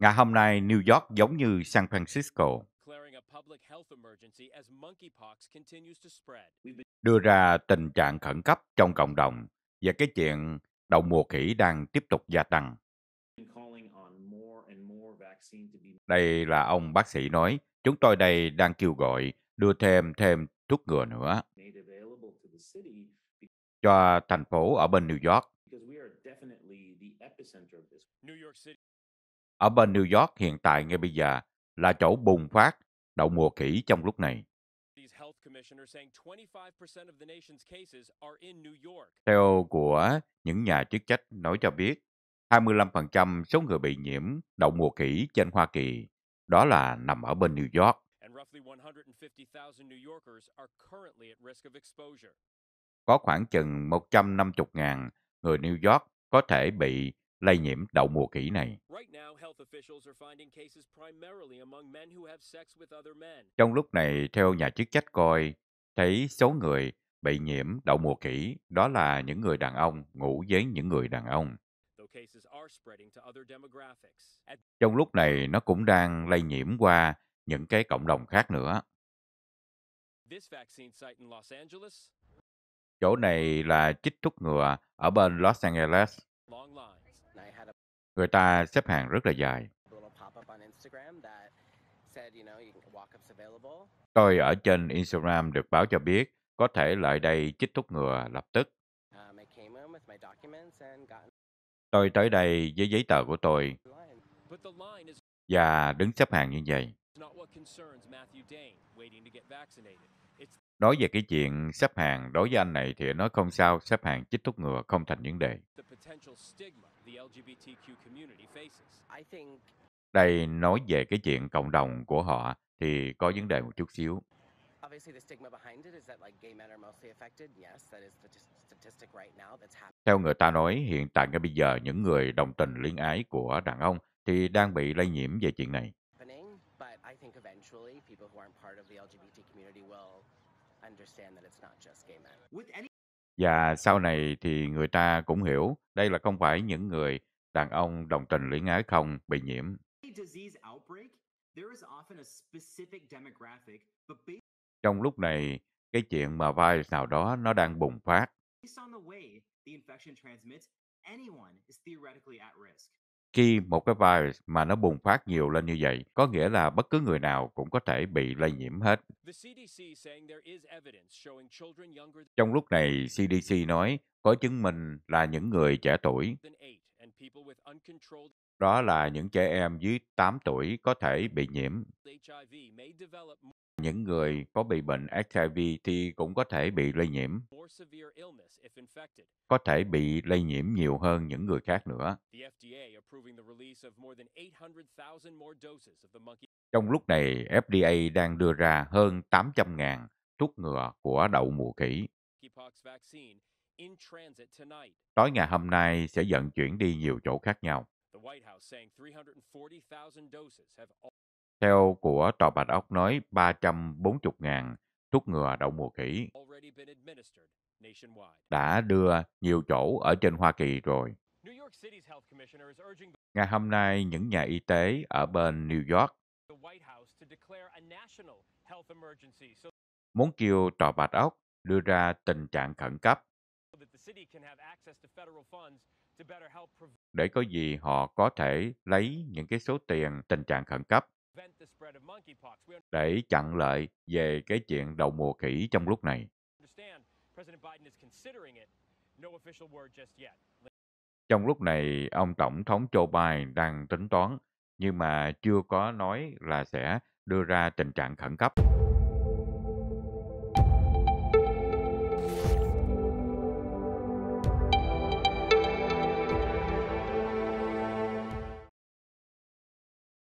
Ngày hôm nay, New York giống như San Francisco. Đưa ra tình trạng khẩn cấp trong cộng đồng và cái chuyện đậu mùa khỉ đang tiếp tục gia tăng. Đây là ông bác sĩ nói, chúng tôi đây đang kêu gọi đưa thêm thêm thuốc ngừa nữa cho thành phố ở bên New York ở bên New York hiện tại ngay bây giờ là chỗ bùng phát đậu mùa khỉ trong lúc này. Theo của những nhà chức trách nói cho biết, 25% số người bị nhiễm đậu mùa khỉ trên Hoa Kỳ đó là nằm ở bên New York. Có khoảng chừng 150.000 người New York có thể bị lây nhiễm đậu mùa khỉ này. Trong lúc này, theo nhà chức trách coi, thấy số người bị nhiễm đậu mùa khỉ đó là những người đàn ông ngủ với những người đàn ông. Trong lúc này, nó cũng đang lây nhiễm qua những cái cộng đồng khác nữa. This vaccine site in Los Angeles Chỗ này là chích thuốc ngựa ở bên Los Angeles. Người ta xếp hàng rất là dài. Tôi ở trên Instagram được báo cho biết có thể lại đây chích thuốc ngừa lập tức. Um, tôi tới đây với giấy tờ của tôi và đứng xếp hàng như vậy. Nói về cái chuyện xếp hàng, đối với anh này thì nói không sao, xếp hàng chích thuốc ngừa không thành vấn đề. Đây nói về cái chuyện cộng đồng của họ thì có vấn đề một chút xíu. Theo người ta nói, hiện tại ngay bây giờ những người đồng tình liên ái của đàn ông thì đang bị lây nhiễm về chuyện này think eventually people who aren't part of the LGBT community will understand that it's not just gay men. và sau này thì người ta cũng hiểu đây là không phải những người đàn ông đồng tình luyến ái không bị nhiễm. Trong lúc này, cái chuyện mà virus nào đó nó đang bùng phát. Khi một cái virus mà nó bùng phát nhiều lên như vậy, có nghĩa là bất cứ người nào cũng có thể bị lây nhiễm hết. Trong lúc này, CDC nói có chứng minh là những người trẻ tuổi đó là những trẻ em dưới 8 tuổi có thể bị nhiễm những người có bị bệnh HIV thì cũng có thể bị lây nhiễm, có thể bị lây nhiễm nhiều hơn những người khác nữa. Trong lúc này, FDA đang đưa ra hơn 800.000 thuốc ngừa của đậu mùa khỉ. Tối ngày hôm nay sẽ vận chuyển đi nhiều chỗ khác nhau. Theo của trò bạch ốc nói 340 ngàn thuốc ngừa đậu mùa khỉ đã đưa nhiều chỗ ở trên Hoa Kỳ rồi. Ngày hôm nay, những nhà y tế ở bên New York muốn kêu trò bạch ốc đưa ra tình trạng khẩn cấp để có gì họ có thể lấy những cái số tiền tình trạng khẩn cấp để chặn lại về cái chuyện đầu mùa khỉ trong lúc này. Trong lúc này, ông Tổng thống Joe Biden đang tính toán, nhưng mà chưa có nói là sẽ đưa ra tình trạng khẩn cấp.